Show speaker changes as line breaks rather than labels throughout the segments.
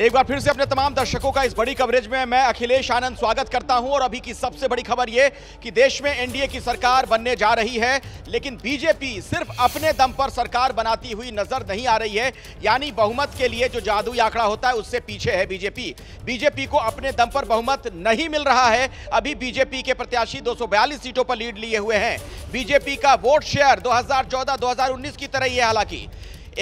एक बार फिर से अपने तमाम दर्शकों का इस बड़ी कवरेज में मैं अखिलेश आनंद स्वागत करता हूं और अभी की सबसे बड़ी खबर यह कि देश में एनडीए की सरकार बनने जा रही है लेकिन बीजेपी सिर्फ अपने दम पर सरकार बनाती हुई नजर नहीं आ रही है यानी बहुमत के लिए जो जादू आंकड़ा होता है उससे पीछे है बीजेपी बीजेपी को अपने दम पर बहुमत नहीं मिल रहा है अभी बीजेपी के प्रत्याशी दो सीटों पर लीड लिए हुए हैं बीजेपी का वोट शेयर दो हजार की तरह ही है हालांकि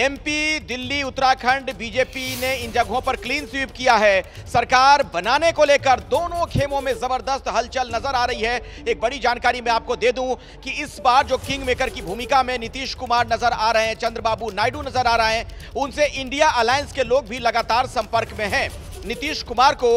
एमपी दिल्ली उत्तराखंड बीजेपी ने इन जगहों पर क्लीन स्वीप किया है सरकार बनाने को लेकर दोनों खेमों में जबरदस्त हलचल नजर आ रही है एक बड़ी जानकारी मैं आपको दे दूं कि इस बार जो किंग मेकर की भूमिका में नीतीश कुमार नजर आ रहे हैं चंद्रबाबू नायडू नजर आ रहे हैं उनसे इंडिया अलायंस के लोग भी लगातार संपर्क में हैं नीतीश कुमार को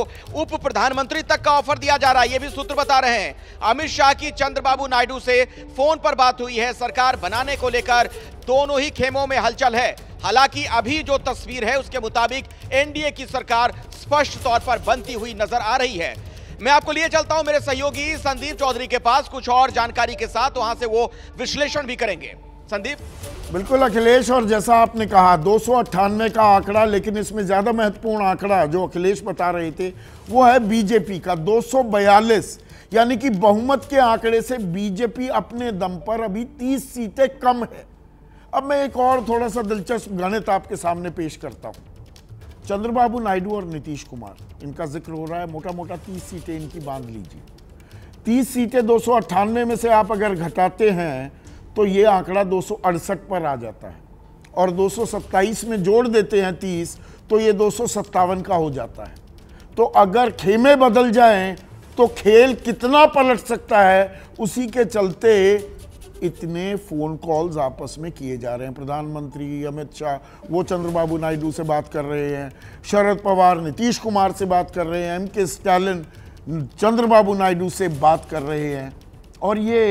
उप प्रधानमंत्री तक का ऑफर दिया जा रहा है ये भी सूत्र बता रहे हैं अमित शाह की चंद्रबाबू नायडू से फोन पर बात हुई है सरकार बनाने को लेकर दोनों ही खेमों में हलचल है हालांकि अभी जो तस्वीर है उसके मुताबिक एनडीए की सरकार स्पष्ट तौर पर बनती हुई नजर आ रही है मैं आपको लिए चलता हूं मेरे सहयोगी संदीप चौधरी के पास कुछ और जानकारी के साथ वहां से वो विश्लेषण भी करेंगे संदीप
बिल्कुल अखिलेश और जैसा आपने कहा दो का आंकड़ा लेकिन इसमें ज़्यादा महत्वपूर्ण आंकड़ा जो अखिलेश बता रहे थे वो है बीजेपी का दो यानी कि बहुमत के आंकड़े से बीजेपी अपने दम पर अभी 30 सीटें कम है अब मैं एक और थोड़ा सा दिलचस्प गणित आपके सामने पेश करता हूँ चंद्रबाबू नायडू और नीतीश कुमार इनका जिक्र हो रहा है मोटा मोटा तीस सीटें इनकी बांध लीजिए तीस सीटें दो में से आप अगर घटाते हैं तो ये आंकड़ा दो पर आ जाता है और दो में जोड़ देते हैं तीस तो ये दो का हो जाता है तो अगर खेमे बदल जाएं तो खेल कितना पलट सकता है उसी के चलते इतने फ़ोन कॉल्स आपस में किए जा रहे हैं प्रधानमंत्री अमित शाह वो चंद्रबाबू नायडू से बात कर रहे हैं शरद पवार नीतीश कुमार से बात कर रहे हैं एम के स्टालिन चंद्रबाबू नायडू से बात कर रहे हैं और ये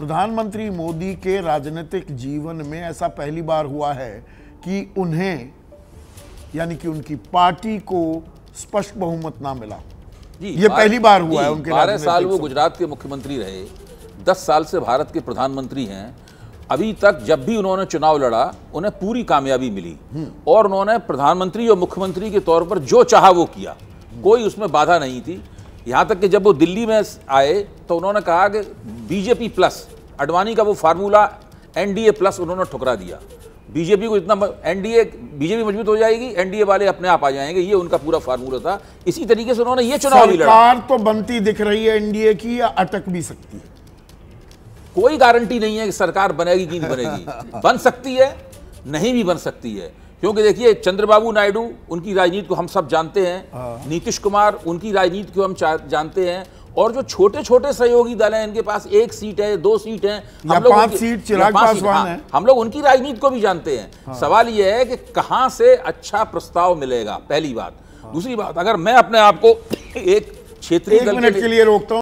प्रधानमंत्री मोदी के राजनीतिक जीवन में ऐसा पहली बार हुआ है कि उन्हें यानी कि उनकी पार्टी को स्पष्ट बहुमत ना मिला जी ये पहली बार हुआ है उनके बारह साल वो
गुजरात के मुख्यमंत्री रहे दस साल से भारत के प्रधानमंत्री हैं अभी तक जब भी उन्होंने चुनाव लड़ा उन्हें पूरी कामयाबी मिली हम्म। और उन्होंने प्रधानमंत्री और मुख्यमंत्री के तौर पर जो चाहा वो किया हम्म। कोई उसमें बाधा नहीं थी यहाँ तक कि जब वो दिल्ली में आए तो उन्होंने कहा कि बीजेपी प्लस अडवाणी का वो फार्मूला एनडीए प्लस उन्होंने ठुकरा दिया बीजेपी को इतना एनडीए बीजेपी मजबूत हो जाएगी एनडीए वाले अपने आप आ जाएंगे ये उनका पूरा फार्मूला था इसी तरीके से उन्होंने ये चुनाव भी लड़ा
तो बनती दिख रही है एनडीए
की या अटक भी सकती है कोई गारंटी नहीं है कि सरकार बनेगी कि नहीं बनेगी बन सकती है नहीं भी बन सकती है क्योंकि देखिए चंद्रबाबू नायडू उनकी राजनीति को हम सब जानते हैं हाँ। नीतीश कुमार उनकी राजनीति को हम जानते हैं और जो छोटे छोटे सहयोगी दल हैं इनके पास एक सीट है दो सीट है हम लोग सीट चिराग पासवान हाँ, है हम लोग उनकी राजनीति को भी जानते हैं हाँ। सवाल यह है कि कहां से अच्छा प्रस्ताव मिलेगा पहली बात हाँ। दूसरी बात अगर मैं अपने आप को एक क्षेत्रीय दल के लिए रोकता हूं